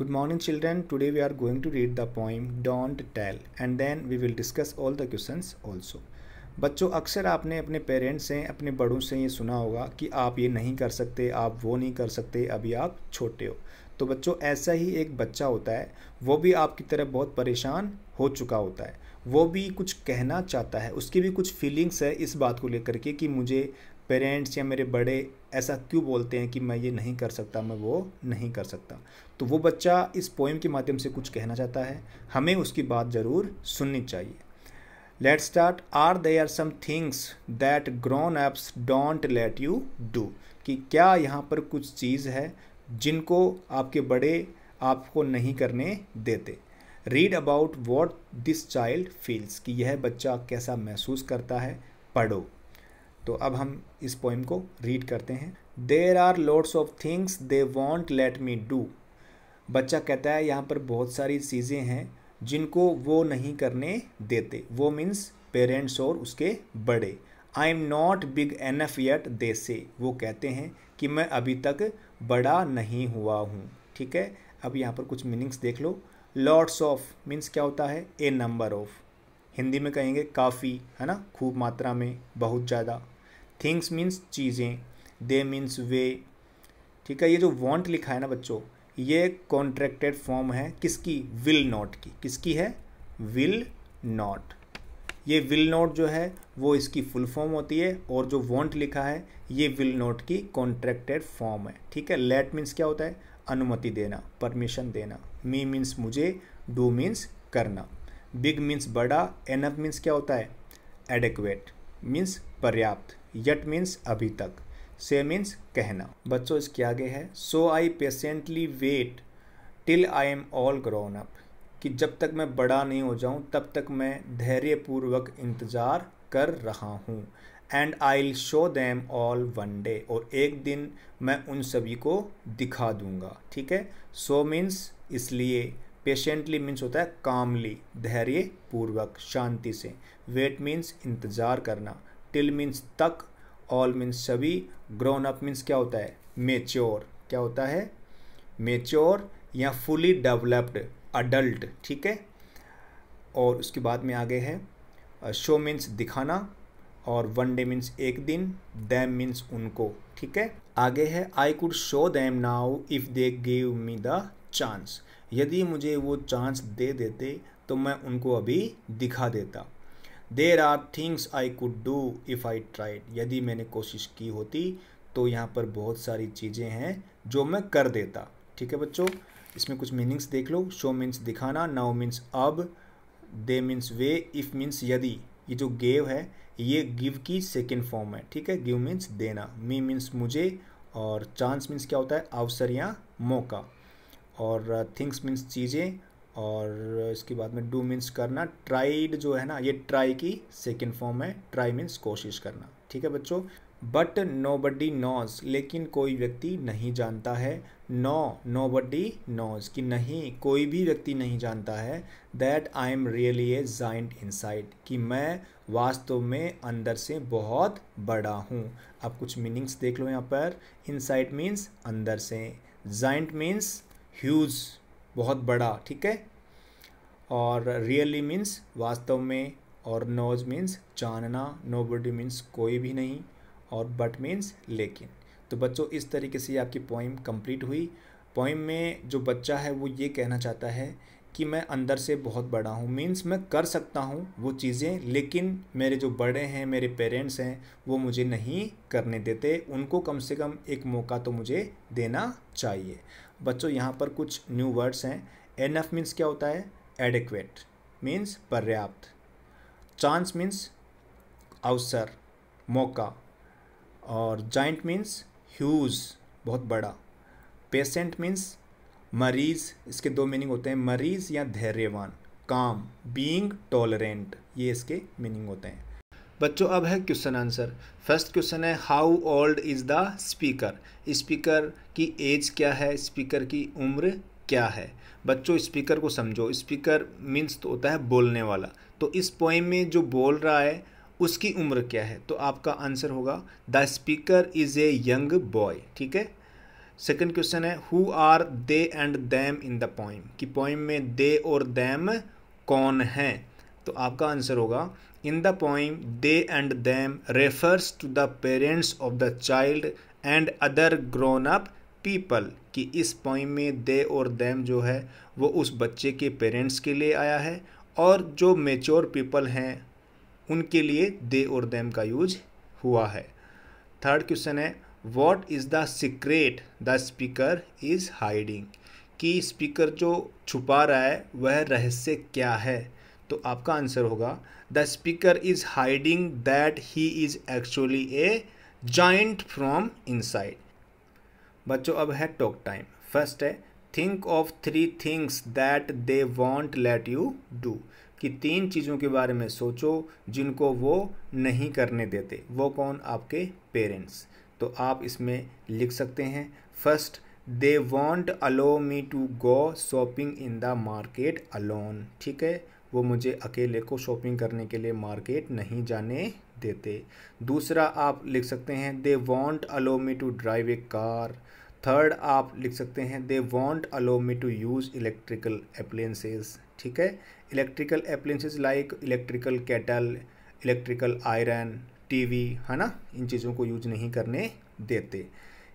Good morning children. Today we are going to read the poem Don't Tell and then we will discuss all the questions also. बच्चों अक्सर आपने अपने parents से अपने बड़ों से ये सुना होगा कि आप ये नहीं कर सकते आप वो नहीं कर सकते अभी आप छोटे हो तो बच्चों ऐसा ही एक बच्चा होता है वो भी आपकी तरह बहुत परेशान हो चुका होता है वो भी कुछ कहना चाहता है उसकी भी कुछ फीलिंग्स है इस बात को लेकर के कि मुझे पेरेंट्स या मेरे बड़े ऐसा क्यों बोलते हैं कि मैं ये नहीं कर सकता मैं वो नहीं कर सकता तो वो बच्चा इस पोएम के माध्यम से कुछ कहना चाहता है हमें उसकी बात ज़रूर सुननी चाहिए let start are they are some things that grown ups don't let you do कि क्या यहाँ पर कुछ चीज़ है जिनको आपके बड़े आपको नहीं करने देते read about what this child feels कि यह बच्चा कैसा महसूस करता है पढ़ो तो अब हम इस पोइम को रीड करते हैं there are loads of things they won't let me do बच्चा कहता है यहाँ पर बहुत सारी चीज़ें हैं जिनको वो नहीं करने देते वो मीन्स पेरेंट्स और उसके बड़े I am not big enough yet they say वो कहते हैं कि मैं अभी तक बड़ा नहीं हुआ हूँ ठीक है अब यहाँ पर कुछ मीनिंग्स देख लो लॉट्स ऑफ मीन्स क्या होता है ए नंबर ऑफ़ हिंदी में कहेंगे काफ़ी है ना खूब मात्रा में बहुत ज़्यादा थिंग्स मीन्स चीज़ें दे मीन्स वे ठीक है ये जो वॉन्ट लिखा है ना बच्चों ये कॉन्ट्रैक्टेड फॉर्म है किसकी विल नॉट की किसकी है विल नॉट ये विल नॉट जो है वो इसकी फुल फॉर्म होती है और जो वॉन्ट लिखा है ये विल नॉट की कॉन्ट्रैक्टेड फॉर्म है ठीक है लेट मीन्स क्या होता है अनुमति देना परमिशन देना मी मीन्स मुझे डू मीन्स करना बिग मीन्स बड़ा एनअप मीन्स क्या होता है एडेक्वेट मीन्स पर्याप्त यट मीन्स अभी तक से मीन्स कहना बच्चों इसके आगे है so I patiently wait till I am all grown up कि जब तक मैं बड़ा नहीं हो जाऊं तब तक मैं धैर्यपूर्वक इंतज़ार कर रहा हूं and I show them all one day और एक दिन मैं उन सभी को दिखा दूंगा ठीक है सो मीन्स इसलिए पेशेंटली मीन्स होता है कामली धैर्य पूर्वक शांति से वेट मीन्स इंतज़ार करना टिल मीन्स तक ऑल मीन्स सभी ग्रोन अप मीन्स क्या होता है मेच्योर क्या होता है मेच्योर या फुली डेवलप्ड अडल्ट ठीक है और उसके बाद में आगे है शो मीन्स दिखाना और वन डे मीन्स एक दिन दैम मीन्स उनको ठीक है आगे है I could show them now if they give me the chance यदि मुझे वो चांस दे देते तो मैं उनको अभी दिखा देता there are things I could do if I tried यदि मैंने कोशिश की होती तो यहाँ पर बहुत सारी चीज़ें हैं जो मैं कर देता ठीक है बच्चों इसमें कुछ मीनिंग्स देख लो शो मीन्स दिखाना नाउ मीन्स अब दे मीन्स वे इफ़ मीन्स यदि ये जो गेव है ये गिव की सेकेंड फॉर्म है ठीक है गिव मीन्स देना मी मीन्स मुझे और चांस मीन्स क्या होता है अवसर या मौका और थिंग्स मीन्स चीज़ें और uh, इसके बाद में डू मीन्स करना ट्राइड जो है ना ये ट्राई की सेकेंड फॉर्म है ट्राई मीन्स कोशिश करना ठीक है बच्चों बट नो बडी नोज लेकिन कोई व्यक्ति नहीं जानता है नो नो बडी नोज कि नहीं कोई भी व्यक्ति नहीं जानता है that I am really a giant inside कि मैं वास्तव में अंदर से बहुत बड़ा हूँ अब कुछ मीनिंग्स देख लो यहाँ पर साइड मीन्स अंदर से जाइंट मीन्स ह्यूज बहुत बड़ा ठीक है और रियली मीन्स वास्तव में और नोज मीन्स जानना नो बडी मीन्स कोई भी नहीं और बट मीन्स लेकिन तो बच्चों इस तरीके से आपकी पोइम कंप्लीट हुई पोइम में जो बच्चा है वो ये कहना चाहता है कि मैं अंदर से बहुत बड़ा हूँ मीन्स मैं कर सकता हूँ वो चीज़ें लेकिन मेरे जो बड़े हैं मेरे पेरेंट्स हैं वो मुझे नहीं करने देते उनको कम से कम एक मौका तो मुझे देना चाहिए बच्चों यहाँ पर कुछ न्यू वर्ड्स हैं एनफ मीन्स क्या होता है एडिक्वेट मीन्स पर्याप्त चांस मीन्स अवसर मौका और जॉइंट मीन्स ह्यूज बहुत बड़ा पेशेंट मीन्स मरीज इसके दो मीनिंग होते हैं मरीज या धैर्यवान काम बीइंग टॉलरेंट ये इसके मीनिंग होते हैं बच्चों अब है क्वेश्चन आंसर फर्स्ट क्वेश्चन है how old is the speaker speaker की एज क्या है स्पीकर की उम्र क्या है बच्चों स्पीकर को समझो स्पीकर मीन्स तो होता है बोलने वाला तो इस पोएम में जो बोल रहा है उसकी उम्र क्या है तो आपका आंसर होगा the speaker is a young boy ठीक है सेकंड क्वेश्चन है who are they and them in the poem कि पॉइम में दे और दैम कौन हैं तो आपका आंसर होगा in the poem they and them refers to the parents of the child and other grown up people कि इस पॉइम में दे और दैम जो है वो उस बच्चे के पेरेंट्स के लिए आया है और जो मेच्योर पीपल हैं उनके लिए दे और दैम का यूज हुआ है थर्ड क्वेश्चन है what is the secret the speaker is hiding कि स्पीकर जो छुपा रहा है वह रहस्य क्या है तो आपका आंसर होगा the speaker is hiding that he is actually a giant from inside बच्चों अब है टॉक टाइम फर्स्ट है think of three things that they won't let you do कि तीन चीज़ों के बारे में सोचो जिनको वो नहीं करने देते वो कौन आपके पेरेंट्स तो आप इसमें लिख सकते हैं first they won't allow me to go shopping in the market alone ठीक है वो मुझे अकेले को शॉपिंग करने के लिए मार्केट नहीं जाने देते दूसरा आप लिख सकते हैं they won't allow me to drive a car third आप लिख सकते हैं they won't allow me to use electrical appliances ठीक है electrical appliances like electrical kettle electrical iron TV है ना इन चीज़ों को यूज नहीं करने देते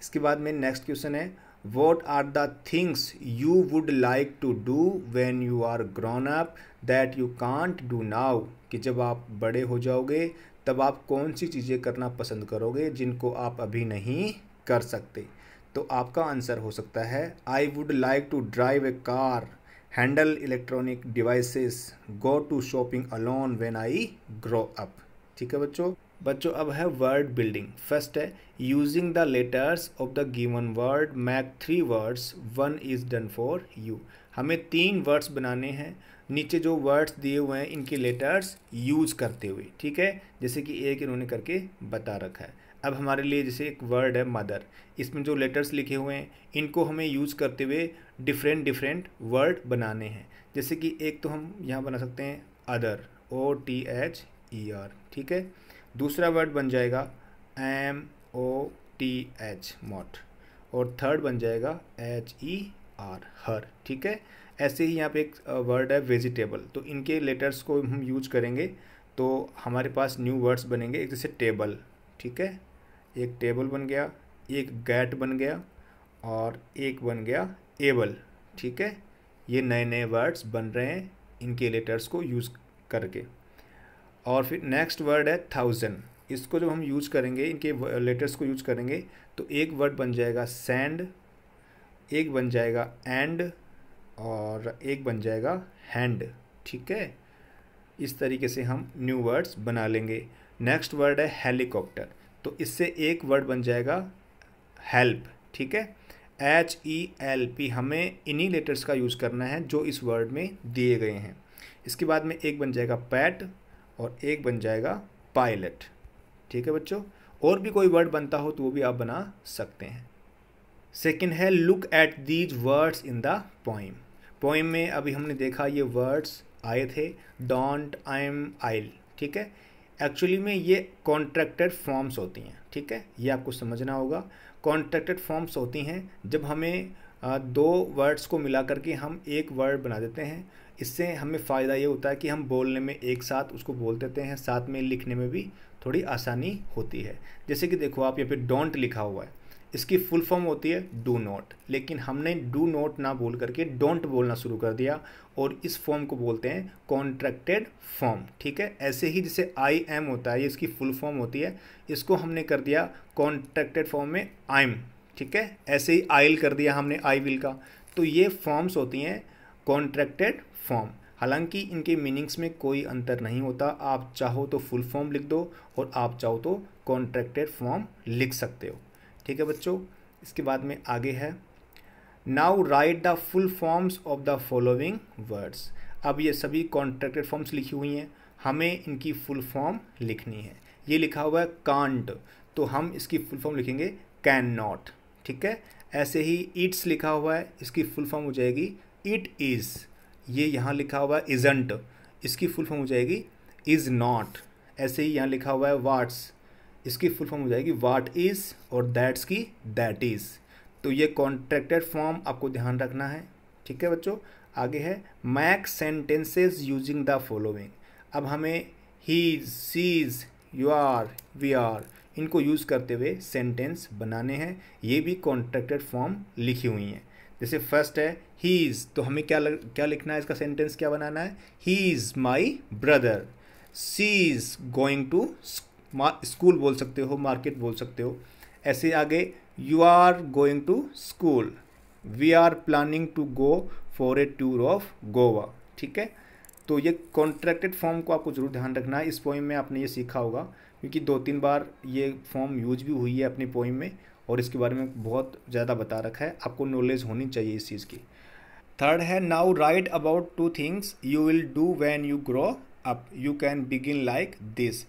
इसके बाद में नेक्स्ट क्वेश्चन है what are the things you would like to do when you are grown up that you can't do now कि जब आप बड़े हो जाओगे तब आप कौन सी चीज़ें करना पसंद करोगे जिनको आप अभी नहीं कर सकते तो आपका आंसर हो सकता है I would like to drive a car handle electronic devices go to shopping alone when I grow up ठीक है बच्चों बच्चों अब है वर्ड बिल्डिंग फर्स्ट है using the letters of the given word make three words one is done for you हमें तीन words बनाने हैं नीचे जो वर्ड्स दिए हुए हैं इनके लेटर्स यूज़ करते हुए ठीक है जैसे कि एक इन्होंने करके बता रखा है अब हमारे लिए जैसे एक वर्ड है मदर इसमें जो लेटर्स लिखे हुए हैं इनको हमें यूज़ करते हुए डिफरेंट डिफरेंट वर्ड बनाने हैं जैसे कि एक तो हम यहाँ बना सकते हैं other O T H E R ठीक है दूसरा वर्ड बन जाएगा M O T H moth और थर्ड बन जाएगा एच ई आर हर ठीक है ऐसे ही यहाँ पे एक वर्ड है वेजिटेबल तो इनके लेटर्स को हम यूज करेंगे तो हमारे पास न्यू वर्ड्स बनेंगे एक जैसे टेबल ठीक है एक टेबल बन गया एक गैट बन गया और एक बन गया एबल ठीक है ये नए नए वर्ड्स बन रहे हैं इनके लेटर्स को यूज़ करके और फिर नेक्स्ट वर्ड है थाउजेंड इसको जब हम यूज करेंगे इनके लेटर्स को यूज करेंगे तो एक वर्ड बन जाएगा सैंड एक बन जाएगा एंड और एक बन जाएगा हैंड ठीक है इस तरीके से हम न्यू वर्ड्स बना लेंगे नेक्स्ट वर्ड है हेलीकॉप्टर तो इससे एक वर्ड बन जाएगा हेल्प ठीक है एच ई एल पी हमें इन्हीं लेटर्स का यूज़ करना है जो इस वर्ड में दिए गए हैं इसके बाद में एक बन जाएगा पैट और एक बन जाएगा पायलट ठीक है बच्चों और भी कोई वर्ड बनता हो तो वो भी आप बना सकते हैं सेकेंड है look at these words in the poem poem में अभी हमने देखा ये वर्ड्स आए थे डोंट आई एम आइल ठीक है एक्चुअली में ये कॉन्ट्रैक्टेड फॉर्म्स होती हैं ठीक है ये आपको समझना होगा कॉन्ट्रैक्टेड फॉर्म्स होती हैं जब हमें हाँ, दो वर्ड्स को मिला करके हम एक वर्ड बना देते हैं इससे हमें फ़ायदा ये होता है कि हम बोलने में एक साथ उसको बोल देते हैं साथ में लिखने में भी थोड़ी आसानी होती है जैसे कि देखो आप यहाँ पे डोंट लिखा हुआ है इसकी फुल फॉर्म होती है डू नॉट लेकिन हमने डू नॉट ना बोल करके डोंट बोलना शुरू कर दिया और इस फॉर्म को बोलते हैं कॉन्ट्रैक्टेड फॉर्म ठीक है ऐसे ही जैसे आई एम होता है ये इसकी फुल फॉर्म होती है इसको हमने कर दिया कॉन्ट्रैक्टेड फॉर्म में आई एम ठीक है ऐसे ही आइल कर दिया हमने आई विल का तो ये फॉर्म्स होती हैं कॉन्ट्रैक्टेड फॉर्म हालांकि इनके मीनिंग्स में कोई अंतर नहीं होता आप चाहो तो फुल फॉर्म लिख दो और आप चाहो तो कॉन्ट्रैक्टेड फॉर्म लिख सकते हो ठीक है बच्चों इसके बाद में आगे है now write the full forms of the following words अब ये सभी कॉन्ट्रैक्टेड फॉर्म्स लिखी हुई हैं हमें इनकी फुल फॉर्म लिखनी है ये लिखा हुआ है कांट तो हम इसकी फुल फॉर्म लिखेंगे कैन नॉट ठीक है ऐसे ही ईट्स लिखा हुआ है इसकी फुल फॉर्म हो जाएगी इट इज़ ये यहाँ लिखा हुआ है इजंट इसकी फुल फॉर्म हो जाएगी इज़ नॉट ऐसे ही यहाँ लिखा हुआ है वाट्स इसकी फुल फॉर्म हो जाएगी वाट इज़ और दैट्स की दैट इज़ तो ये कॉन्ट्रैक्टेड फॉर्म आपको ध्यान रखना है ठीक है बच्चों आगे है make sentences using the following अब हमें he she's you are we are इनको यूज़ करते हुए सेंटेंस बनाने हैं ये भी कॉन्ट्रैक्टेड फॉर्म लिखी हुई हैं जैसे फर्स्ट है ही इज़ तो हमें क्या लग, क्या लिखना है इसका सेंटेंस क्या बनाना है he is my brother she is going to school बोल सकते हो मार्केट बोल सकते हो ऐसे आगे you are going to school we are planning to go for a tour of Goa ठीक है तो ये कॉन्ट्रैक्टेड फॉर्म को आपको जरूर ध्यान रखना है इस पॉइंट में आपने ये सीखा होगा क्योंकि दो तीन बार ये फॉर्म यूज भी हुई है अपनी पोइम में और इसके बारे में बहुत ज़्यादा बता रखा है आपको नॉलेज होनी चाहिए इस चीज़ की थर्ड है now write about two things you will do when you grow up you can begin like this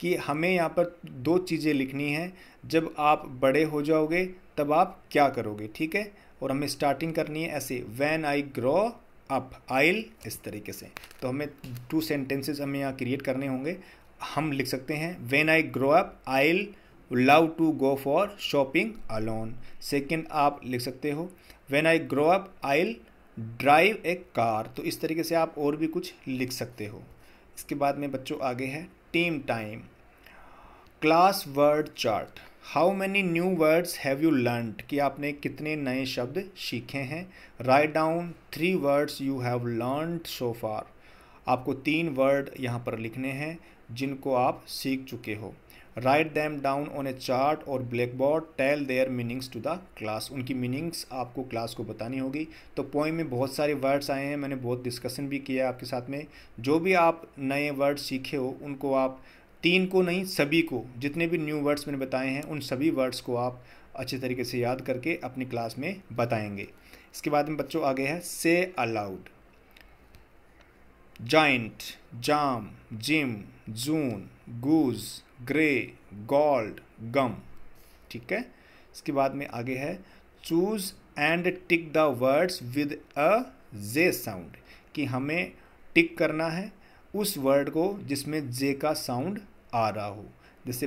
कि हमें यहाँ पर दो चीज़ें लिखनी हैं जब आप बड़े हो जाओगे तब आप क्या करोगे ठीक है और हमें स्टार्टिंग करनी है ऐसे when I grow up I'll इस तरीके से तो हमें टू सेंटेंसेस हमें यहाँ क्रिएट करने होंगे हम लिख सकते हैं when I grow up I love to go for shopping alone second आप लिख सकते हो when I grow up I drive a car तो इस तरीके से आप और भी कुछ लिख सकते हो इसके बाद में बच्चों आगे है team time class word chart how many new words have you learn कि आपने कितने नए शब्द सीखे हैं write down three words you have learn so far आपको तीन वर्ड यहाँ पर लिखने हैं जिनको आप सीख चुके हो write them down on a chart और black board tell their meanings to the class उनकी मीनिंग्स आपको क्लास को बतानी होगी तो पोइम में बहुत सारे वर्ड्स आए हैं मैंने बहुत डिस्कशन भी किया है आपके साथ में जो भी आप नए वर्ड सीखे हो उनको आप तीन को नहीं सभी को जितने भी न्यू वर्ड्स मैंने बताए हैं उन सभी वर्ड्स को आप अच्छे तरीके से याद करके अपनी क्लास में बताएंगे इसके बाद में बच्चों आगे है say aloud joint jam gym June goose grey gold gum ठीक है इसके बाद में आगे है choose and tick the words with a J sound कि हमें टिक करना है उस वर्ड को जिसमें जे का साउंड आ रहा हो जैसे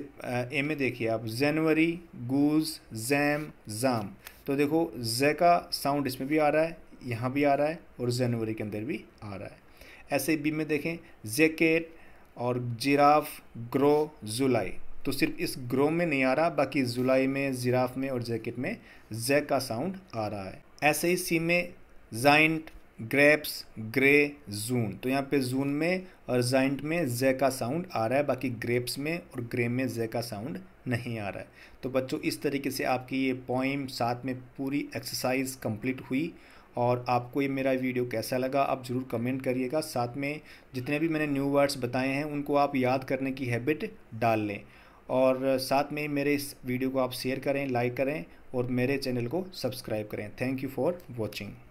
ए में देखिए आप जनवरी गूज जैम जाम तो देखो जे का साउंड इसमें भी आ रहा है यहाँ भी आ रहा है और जनवरी के अंदर भी आ रहा है ऐसे बी में देखें जैकेट और जिराफ ग्रो जुलाई तो सिर्फ इस ग्रो में नहीं आ रहा बाकी जुलाई में जिराफ में और जैकेट में जे का साउंड आ रहा है ऐसे ही सी में जाइंट ग्रेप्स ग्रे जून तो यहाँ पे जून में और जाइंट में जे का साउंड आ रहा है बाकी ग्रेप्स में और ग्रे में जे का साउंड नहीं आ रहा है तो बच्चों इस तरीके से आपकी ये पॉइंट साथ में पूरी एक्सरसाइज कंप्लीट हुई और आपको ये मेरा वीडियो कैसा लगा आप ज़रूर कमेंट करिएगा साथ में जितने भी मैंने न्यू वर्ड्स बताए हैं उनको आप याद करने की हैबिट डाल लें और साथ में मेरे इस वीडियो को आप शेयर करें लाइक करें और मेरे चैनल को सब्सक्राइब करें थैंक यू फॉर वॉचिंग